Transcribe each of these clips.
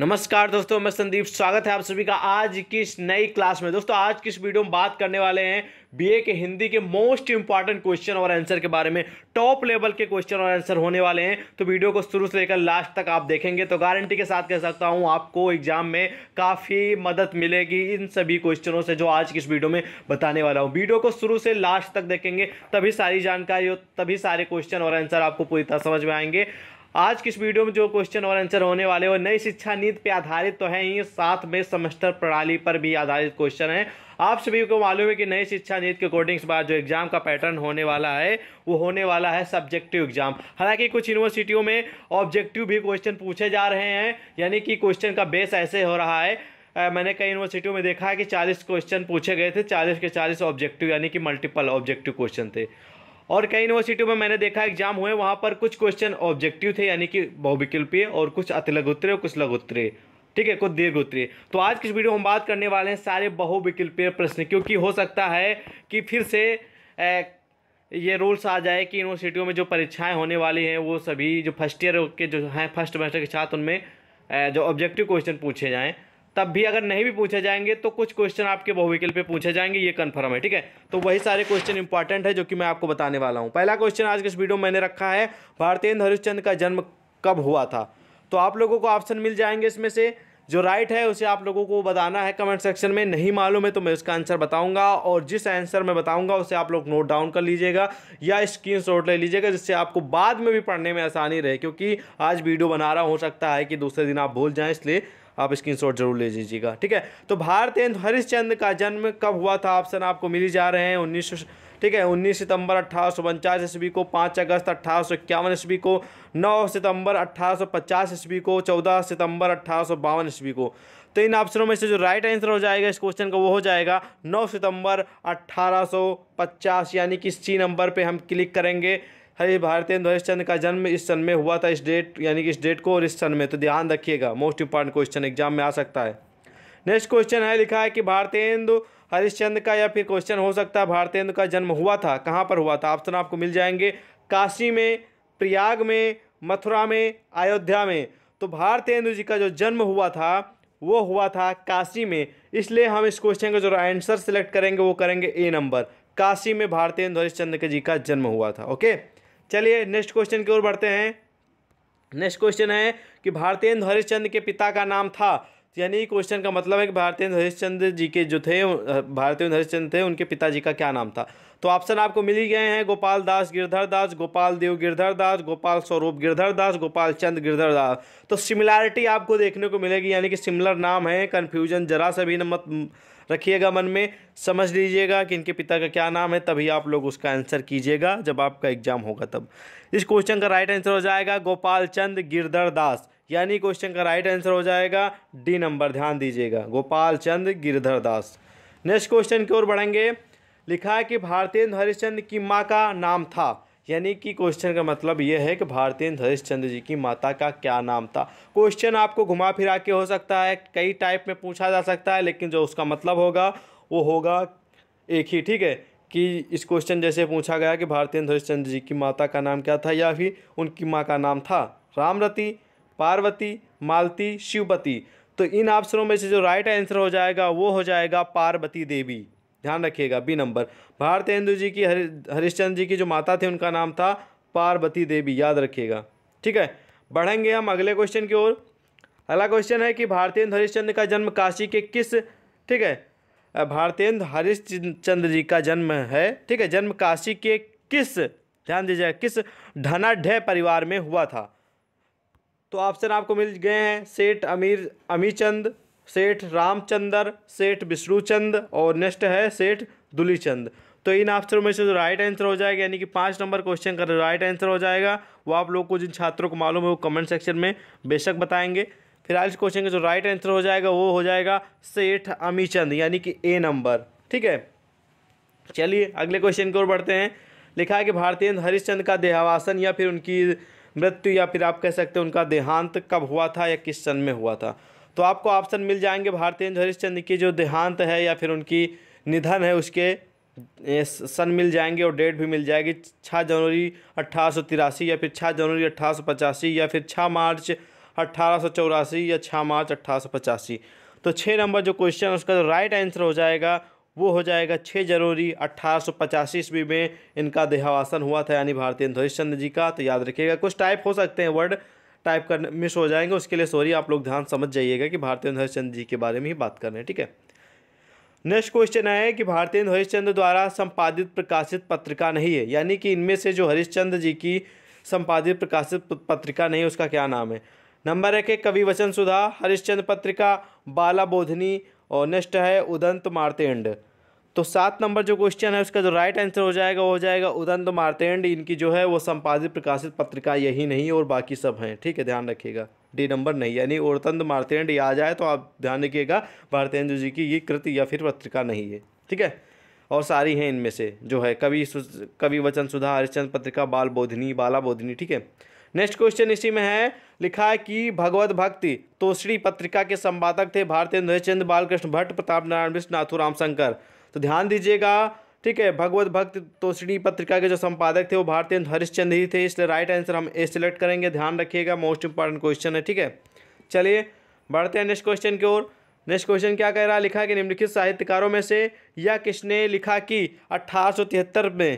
नमस्कार दोस्तों मैं संदीप स्वागत है आप सभी का आज की इस नई क्लास में दोस्तों आज की इस वीडियो में बात करने वाले हैं बीए के हिंदी के मोस्ट इंपॉर्टेंट क्वेश्चन और आंसर के बारे में टॉप लेवल के क्वेश्चन और आंसर होने वाले हैं तो वीडियो को शुरू से लेकर लास्ट तक आप देखेंगे तो गारंटी के साथ कह सकता हूँ आपको एग्जाम में काफ़ी मदद मिलेगी इन सभी क्वेश्चनों से जो आज की इस वीडियो में बताने वाला हूँ वीडियो को शुरू से लास्ट तक देखेंगे तभी सारी जानकारी हो तभी सारे क्वेश्चन और आंसर आपको पूरी तरह समझ में आएंगे आज किस वीडियो में जो क्वेश्चन और आंसर होने वाले वो नई शिक्षा नीति पे आधारित तो है ही साथ में सेमेस्टर प्रणाली पर भी आधारित क्वेश्चन है आप सभी को मालूम है कि नई शिक्षा नीति के अकॉर्डिंग बार जो एग्ज़ाम का पैटर्न होने वाला है वो होने वाला है सब्जेक्टिव एग्जाम हालांकि कुछ यूनिवर्सिटियों में ऑब्जेक्टिव भी क्वेश्चन पूछे जा रहे हैं यानी कि क्वेश्चन का बेस ऐसे हो रहा है मैंने कई यूनिवर्सिटियों में देखा है कि 40 क्वेश्चन पूछे गए थे 40 के 40 ऑब्जेक्टिव यानी कि मल्टीपल ऑब्जेक्टिव क्वेश्चन थे और कई यूनिवर्सिटियों में मैंने देखा एग्जाम हुए वहाँ पर कुछ क्वेश्चन ऑब्जेक्टिव थे यानी कि बहुविकल्पीय और कुछ अतिलगोत्तरीय और कुछ लघोत्तरीय ठीक है कुछ दीर्घ उत्तरी तो आज की वीडियो हम बात करने वाले हैं सारे बहुविकल्पीय प्रश्न क्योंकि हो सकता है कि फिर से ए, ये रूल्स आ जाए कि यूनिवर्सिटियों में जो परीक्षाएं होने वाली हैं वो सभी जो फर्स्ट ईयर के जो हैं फर्स्ट सेमेस्टर के छात्र उनमें जो ऑब्जेक्टिव क्वेश्चन पूछे जाएँ तब भी अगर नहीं भी पूछे जाएंगे तो कुछ क्वेश्चन आपके बहुविकल पे पूछे जाएंगे ये कन्फर्म है ठीक है तो वही सारे क्वेश्चन इंपॉर्टेंट है जो कि मैं आपको बताने वाला हूँ पहला क्वेश्चन आज के इस वीडियो में मैंने रखा है भारतेंद्र हरिश्चंद का जन्म कब हुआ था तो आप लोगों को ऑप्शन मिल जाएंगे इसमें से जो राइट है उसे आप लोगों को बताना है कमेंट सेक्शन में नहीं मालूम है तो मैं उसका आंसर बताऊंगा और जिस आंसर मैं बताऊंगा उसे आप लोग नोट डाउन कर लीजिएगा या स्क्रीन शॉट ले लीजिएगा जिससे आपको बाद में भी पढ़ने में आसानी रहे क्योंकि आज वीडियो बना रहा हो सकता है कि दूसरे दिन आप भूल जाएँ इसलिए आप स्क्रीन जरूर ले लीजिएगा ठीक है तो भारतेंद्र हरिश्चंद्र का जन्म कब हुआ था ऑप्शन आपको मिली जा रहे हैं उन्नीस ठीक है 19 सितंबर अट्ठारह सौ उनचास ईस्वी को 5 अगस्त अट्ठारह सौ इक्यावन ईस्वी को 9 सितंबर अट्ठारह सौ पचास ईस्वी को 14 सितंबर अट्ठारह सौ बावन ईस्वी को तो इन ऑप्शनों में से जो राइट आंसर हो जाएगा इस क्वेश्चन का वो हो जाएगा 9 सितंबर 1850 यानी कि सी नंबर पे हम क्लिक करेंगे हरि भारतेंद्र हरिश्चंद्र का जन्म इस सन में हुआ था इस डेट यानी कि इस डेट को और इस सन में तो ध्यान रखिएगा मोस्ट इंपॉर्टेंट क्वेश्चन एग्जाम में आ सकता है नेक्स्ट क्वेश्चन है लिखा है कि भारतेंदु हरिश्चंद्र का या फिर क्वेश्चन हो सकता है भारतेंदु का जन्म हुआ था कहाँ पर हुआ था ऑप्शन आपको मिल जाएंगे काशी में प्रयाग में मथुरा में अयोध्या में तो भारतेंदु जी का जो जन्म हुआ था वो हुआ था काशी में इसलिए हम इस क्वेश्चन का जो आंसर सिलेक्ट करेंगे वो करेंगे ए नंबर काशी में भारतेंदु हरिश्चंद्र जी का जन्म हुआ था ओके चलिए नेक्स्ट क्वेश्चन की ओर बढ़ते हैं नेक्स्ट क्वेश्चन है कि भारतेंद्र हरिश्चंद्र के पिता का नाम था यानी क्वेश्चन का मतलब है कि भारतेंद्र हरिश्चंद्र जी के जो थे भारतेंद्र हरिश्चंद्र थे उनके पिताजी का क्या नाम था तो ऑप्शन आपको मिल ही गए हैं गोपाल दास गिरधर दास गोपाल देव गिरधर दास गोपाल स्वरूप गिरधर दास गोपाल चंद गिरधर दास तो सिमिलैरिटी आपको देखने को मिलेगी यानी कि सिमिलर नाम है कन्फ्यूजन जरा सा भी न मत रखिएगा मन में समझ लीजिएगा कि इनके पिता का क्या नाम है तभी आप लोग उसका आंसर कीजिएगा जब आपका एग्जाम होगा तब इस क्वेश्चन का राइट आंसर हो जाएगा गोपाल चंद गिरधर दास यानी क्वेश्चन का राइट आंसर हो जाएगा डी नंबर ध्यान दीजिएगा गोपाल चंद गिरधर दास नेक्स्ट क्वेश्चन की ओर बढ़ेंगे लिखा है कि भारतेंद्र हरिश्चंद्र की माँ का नाम था यानी कि क्वेश्चन का मतलब यह है कि भारतीय हरीश चंद्र जी की माता का क्या नाम था क्वेश्चन आपको घुमा फिरा के हो सकता है कई टाइप में पूछा जा सकता है लेकिन जो उसका मतलब होगा वो होगा एक ही ठीक है कि इस क्वेश्चन जैसे पूछा गया कि हरीश चंद्र जी की माता का नाम क्या था या फिर उनकी माँ का नाम था रामरती पार्वती मालती शिवपति तो इन ऑप्शनों में से जो राइट आंसर हो जाएगा वो हो जाएगा पार्वती देवी ध्यान रखिएगा बी नंबर भारतेंदु जी की हरि हरिश्चंद्र जी की जो माता थी उनका नाम था पार्वती देवी याद रखिएगा ठीक है बढ़ेंगे हम अगले क्वेश्चन की ओर अगला क्वेश्चन है कि भारतेंद्र हरिश्चंद्र का जन्म काशी के किस ठीक है भारतेंद्र हरिश्चंद्र जी का जन्म है ठीक है जन्म काशी के किस ध्यान दीजिएगा किस धनाढ़ परिवार में हुआ था तो ऑप्शन आपको मिल गए हैं सेठ अमीर अमीचंद सेठ रामचंद्र सेठ विष्णुचंद और नेक्स्ट है सेठ दुलीचंद तो इन ऑप्शनों में से जो राइट आंसर हो जाएगा यानी कि पाँच नंबर क्वेश्चन का राइट आंसर हो जाएगा वो आप लोग को जिन छात्रों को मालूम है वो कमेंट सेक्शन में बेशक बताएंगे फिलहाल इस क्वेश्चन का जो राइट आंसर हो जाएगा वो हो जाएगा सेठ अमीचंद यानी कि ए नंबर ठीक है चलिए अगले क्वेश्चन की ओर बढ़ते हैं लिखा है कि भारतीय हरिश्चंद का देहावासन या फिर उनकी मृत्यु या फिर आप कह सकते हैं उनका देहांत कब हुआ था या किस सन में हुआ था तो आपको ऑप्शन मिल जाएंगे भारतेंद्र हरिश्चंद्र की जो देहांत है या फिर उनकी निधन है उसके सन मिल जाएंगे और डेट भी मिल जाएगी छः जनवरी अट्ठारह या फिर छः जनवरी अट्ठारह या फिर छः मार्च अट्ठारह या छः मार्च अट्ठारह तो छः नंबर जो क्वेश्चन उसका जो राइट आंसर हो जाएगा वो हो जाएगा छः जनवरी अट्ठारह सौ पचासी ईस्वी में इनका देहावासन हुआ था यानी भारतीय चंद्र जी का तो याद रखिएगा कुछ टाइप हो सकते हैं वर्ड टाइप करने मिस हो जाएंगे उसके लिए सॉरी आप लोग ध्यान समझ जाइएगा कि भारतेंद्र हरिश्चंद्र जी के बारे में ही बात कर रहे हैं ठीक है नेक्स्ट क्वेश्चन है कि भारतेंद्र हरिश्चंद्र द्वारा संपादित प्रकाशित पत्रिका नहीं है यानी कि इनमें से जो हरिश्चंद्र जी की संपादित प्रकाशित पत्रिका नहीं है उसका क्या नाम है नंबर एक है कवि वचन सुधा हरिश्चंद्र पत्रिका बाला बोधनी और नेक्स्ट है उदंत मारतेंड तो सात नंबर जो क्वेश्चन है उसका जो राइट आंसर हो जाएगा वो हो जाएगा उदंत मार्तेंड इनकी जो है वो संपादित प्रकाशित पत्रिका यही नहीं और बाकी सब हैं ठीक है ध्यान रखिएगा डी नंबर नहीं यानी उड़तंद मार्तेंड आ जाए तो आप ध्यान रखिएगा भारतेंद्र जी की ये कृति या फिर पत्रिका नहीं है ठीक है और सारी हैं इनमें से जो है कवि कवि वचन सुधा हरिश्चंद पत्रिका बाल बोधिनी बाला बोधिनी ठीक है नेक्स्ट क्वेश्चन इसी में है लिखा है कि भगवत भक्ति तोश्री पत्रिका के संपादक थे भारतेंद्र हरिश्चंद्र बालकृष्ण भट्ट प्रताप नारायण मिश्र नाथू शंकर तो ध्यान दीजिएगा ठीक है भगवत भक्त तोषणी पत्रिका के जो संपादक थे वो भारतीय हरिश्चंद ही थे इसलिए राइट आंसर हम ए सिलेक्ट करेंगे ध्यान रखिएगा मोस्ट इंपॉर्टेंट क्वेश्चन है ठीक है चलिए बढ़ते हैं नेक्स्ट क्वेश्चन की ओर नेक्स्ट क्वेश्चन क्या कह रहा है लिखा कि निम्नलिखित साहित्यकारों में से या किसने लिखा कि अट्ठारह में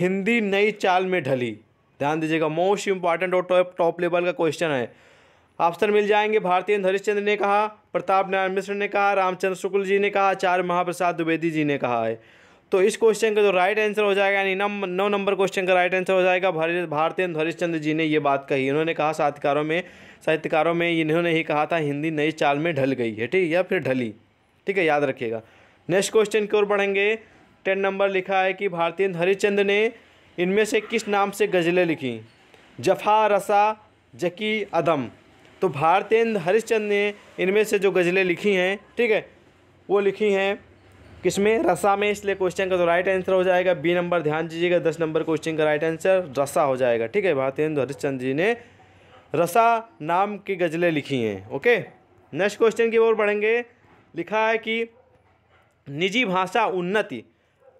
हिंदी नई चाल में ढली ध्यान दीजिएगा मोस्ट इंपॉर्टेंट और टॉप टॉप लेवल का क्वेश्चन है ऑप्शन मिल जाएंगे भारतीय हरिश्चंद्र ने कहा प्रताप नारायण मिश्र ने कहा रामचंद्र शुक्ल जी ने कहा आचार्य महाप्रसाद द्विवेदी जी ने कहा है तो इस क्वेश्चन का जो राइट आंसर हो जाएगा यानी नम नौ नंबर क्वेश्चन का राइट आंसर हो जाएगा भारतीय हरिश्चंद्र जी ने ये बात कही उन्होंने कहा साहित्यकारों में साहित्यकारों में इन्होंने ही कहा था हिंदी नई चाल में ढल गई है ठीक या फिर ढली ठीक है याद रखिएगा नेक्स्ट क्वेश्चन की ओर बढ़ेंगे टेन नंबर लिखा है कि भारतीय हरिश्चंद्र ने इनमें से किस नाम से गज़लें लिखीं जफा रसा जकी अदम तो भारतेंद्र हरिश्चंद्र ने इनमें से जो गज़लें लिखी हैं ठीक है वो लिखी हैं किसमें रसा में इसलिए क्वेश्चन का तो राइट आंसर हो जाएगा बी नंबर ध्यान दीजिएगा दस नंबर क्वेश्चन का राइट आंसर रसा हो जाएगा ठीक है भारतेंद्र हरिश्चंद्र जी ने रसा नाम की गज़लें लिखी हैं ओके नेक्स्ट क्वेश्चन की ओर बढ़ेंगे लिखा है कि निजी भाषा उन्नति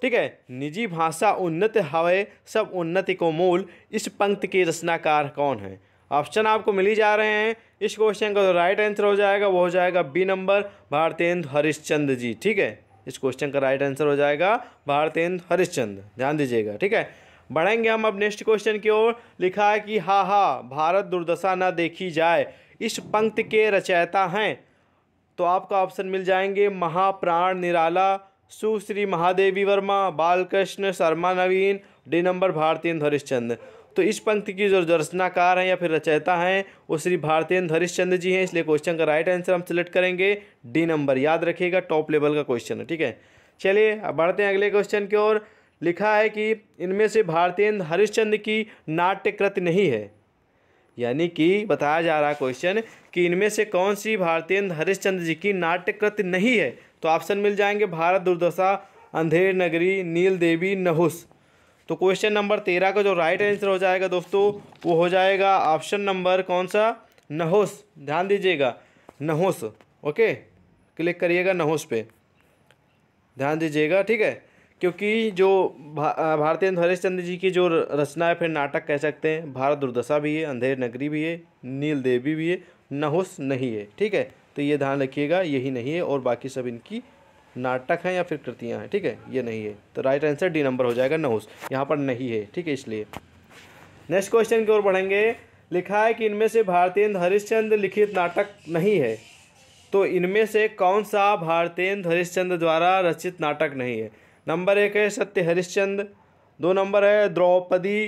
ठीक है निजी भाषा उन्नत हवे सब उन्नति को मूल इस पंक्ति के रचनाकार कौन है ऑप्शन आपको मिली जा रहे हैं इस क्वेश्चन का जो राइट आंसर हो जाएगा वो हो जाएगा बी नंबर भारतेंद्र हरिश्चंद्र जी ठीक है इस क्वेश्चन का राइट आंसर हो जाएगा भारतेंद्र हरिश्चंद्र ध्यान दीजिएगा ठीक है बढ़ेंगे हम अब नेक्स्ट क्वेश्चन की ओर लिखा है कि हा हा भारत दुर्दशा ना देखी जाए इस पंक्ति के रचयिता हैं तो आपका ऑप्शन मिल जाएंगे महाप्राण निराला सुश्री महादेवी वर्मा बालकृष्ण शर्मा नवीन डी नंबर भारतीय हरिश्चंद्र तो इस पंक्ति की जो रचनाकार हैं या फिर रचयिता हैं वो श्री भारतेंद्र हरिश्चंद्र जी हैं इसलिए क्वेश्चन का राइट आंसर हम सिलेक्ट करेंगे डी नंबर याद रखिएगा टॉप लेवल का क्वेश्चन है ठीक है चलिए अब बढ़ते हैं अगले क्वेश्चन की ओर लिखा है कि इनमें से भारतेंद्र हरिश्चंद्र की नाट्यकृत नहीं है यानी कि बताया जा रहा क्वेश्चन कि इनमें से कौन सी भारतीय हरिश्चंद्र जी की नाट्यकृत नहीं है तो ऑप्शन मिल जाएंगे भारत दुर्दशा अंधेर नगरी नील देवी नहुस तो क्वेश्चन नंबर तेरह का जो राइट आंसर हो जाएगा दोस्तों वो हो जाएगा ऑप्शन नंबर कौन सा नहोस ध्यान दीजिएगा नहोस ओके क्लिक करिएगा नहोस पे ध्यान दीजिएगा ठीक है क्योंकि जो भा, भारतीय हरीश चंद्र जी की जो रचना है फिर नाटक कह सकते हैं भारत दुर्दशा भी है अंधेर नगरी भी है नील देवी भी है नहुस नहीं है ठीक है तो ये ध्यान रखिएगा यही नहीं है और बाकी सब इनकी नाटक हैं या फिर कृतियाँ हैं ठीक है ये नहीं है तो राइट आंसर डी नंबर हो जाएगा नहुस यहाँ पर नहीं है ठीक है इसलिए नेक्स्ट क्वेश्चन की ओर बढ़ेंगे लिखा है कि इनमें से भारतेंद्र हरिश्चंद्र लिखित नाटक नहीं है तो इनमें से कौन सा भारतेंद्र हरिश्चंद्र द्वारा रचित नाटक नहीं है नंबर एक है सत्य हरिश्चंद्र दो नंबर है द्रौपदी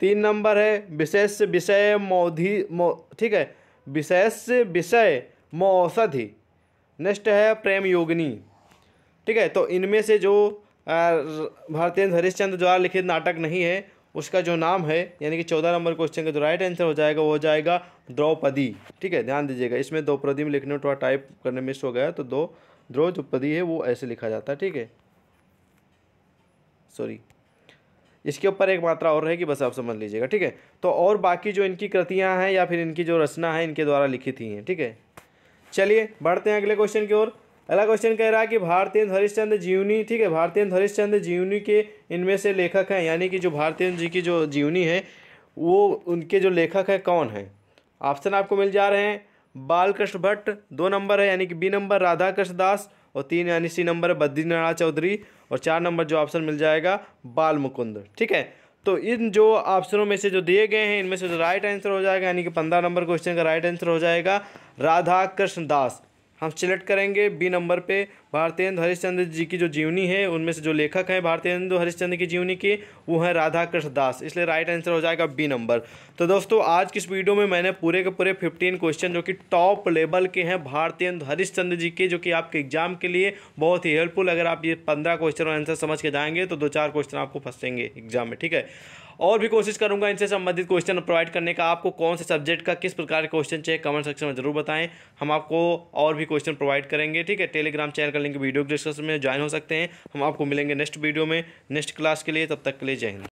तीन नंबर है विशेष विषय मौधि मौ ठीक है विशेष विषय मौषधि नेक्स्ट है प्रेम योगिनी ठीक है तो इनमें से जो भारतीय हरिश्चंद्र द्वारा लिखित नाटक नहीं है उसका जो नाम है यानी कि चौदह नंबर क्वेश्चन का जो राइट आंसर हो जाएगा वो हो जाएगा द्रौपदी ठीक है ध्यान दीजिएगा इसमें द्रौपदी में लिखने में थोड़ा टाइप करने मिस हो गया तो दो द्रौपदी है वो ऐसे लिखा जाता है ठीक है सॉरी इसके ऊपर एक मात्रा और रहेगी बस आप समझ लीजिएगा ठीक है तो और बाकी जो इनकी कृतियाँ हैं या फिर इनकी जो रचना है इनके द्वारा लिखी थी हैं ठीक है चलिए बढ़ते हैं अगले क्वेश्चन की ओर अगला क्वेश्चन कह रहा है कि भारतीय हरिश्चंद्र जीवनी ठीक है भारतीय हरिश्चंद्र जीवनी के इनमें से लेखक हैं यानी कि जो भारतीय जी की जो जीवनी है वो उनके जो लेखक हैं कौन हैं ऑप्शन आपको मिल जा रहे हैं बालकृष्ण भट्ट दो नंबर है यानी कि बी नंबर राधा कृष्ण दास और तीन यानी सी नंबर है बद्रीनारायण चौधरी और चार नंबर जो ऑप्शन मिल जाएगा बाल मुकुंद ठीक है तो इन जो ऑप्शनों में से जो दिए गए हैं इनमें से जो राइट आंसर हो जाएगा यानी कि पंद्रह नंबर क्वेश्चन का राइट आंसर हो जाएगा राधा कृष्ण दास हम सिलेक्ट करेंगे बी नंबर पे भारतेंद्र हरिश्चंद्र जी की जो जीवनी है उनमें से जो लेखक हैं भारतेंद्र हरिश्चंद्र की जीवनी के वो हैं राधा कृष्ण दास इसलिए राइट आंसर हो जाएगा बी नंबर तो दोस्तों आज की इस वीडियो में मैंने पूरे के पूरे फिफ्टीन क्वेश्चन जो कि टॉप लेवल के हैं भारतेंद्र हरिश्चंद्र जी के जो कि आपके एग्जाम के लिए बहुत ही हेल्पफुल अगर आप ये पंद्रह क्वेश्चन आंसर समझ के जाएंगे तो दो चार क्वेश्चन आपको फंसेंगे एग्जाम में ठीक है और भी कोशिश करूँगा इनसे संबंधित क्वेश्चन प्रोवाइड करने का आपको कौन से सब्जेक्ट का किस प्रकार के क्वेश्चन चाहिए कमेंट सेक्शन में जरूर बताएं हम आपको और भी क्वेश्चन प्रोवाइड करेंगे ठीक है टेलीग्राम चैनल का लिंक वीडियो डिस्कशन में ज्वाइन हो सकते हैं हम आपको मिलेंगे नेक्स्ट वीडियो में नेक्स्ट क्लास के लिए तब तक के लिए जय हिंद